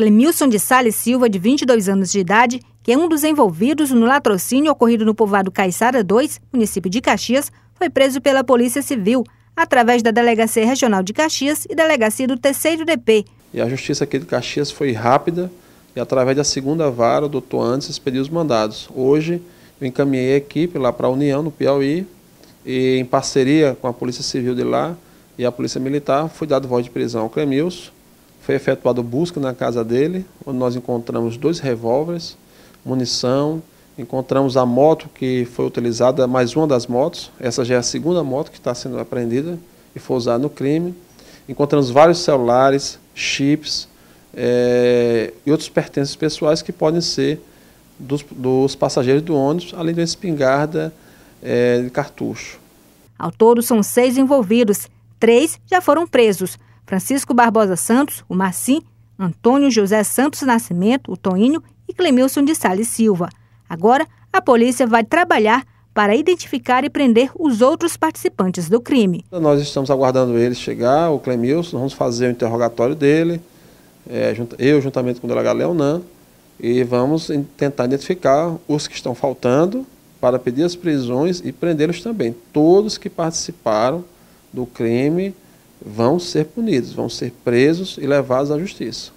Clemilson de Sales Silva, de 22 anos de idade, que é um dos envolvidos no latrocínio ocorrido no povoado Caixara 2, município de Caxias, foi preso pela Polícia Civil, através da Delegacia Regional de Caxias e Delegacia do Terceiro DP. E a justiça aqui de Caxias foi rápida e, através da segunda vara, o doutor Antes pediu os mandados. Hoje, eu encaminhei a equipe lá para a União, no Piauí, e em parceria com a Polícia Civil de lá e a Polícia Militar, foi dado voz de prisão ao Clemilson foi efetuado busca na casa dele, onde nós encontramos dois revólveres, munição, encontramos a moto que foi utilizada, mais uma das motos, essa já é a segunda moto que está sendo apreendida e foi usada no crime. Encontramos vários celulares, chips é, e outros pertences pessoais que podem ser dos, dos passageiros do ônibus, além uma espingarda é, de cartucho. Ao todo, são seis envolvidos, três já foram presos. Francisco Barbosa Santos, o Marcim, Antônio José Santos Nascimento, o Toinho e Clemilson de Sales Silva. Agora, a polícia vai trabalhar para identificar e prender os outros participantes do crime. Nós estamos aguardando ele chegar, o Clemilson, vamos fazer o interrogatório dele, é, eu juntamente com o delegado Leonan, e vamos tentar identificar os que estão faltando para pedir as prisões e prendê-los também. Todos que participaram do crime vão ser punidos, vão ser presos e levados à justiça.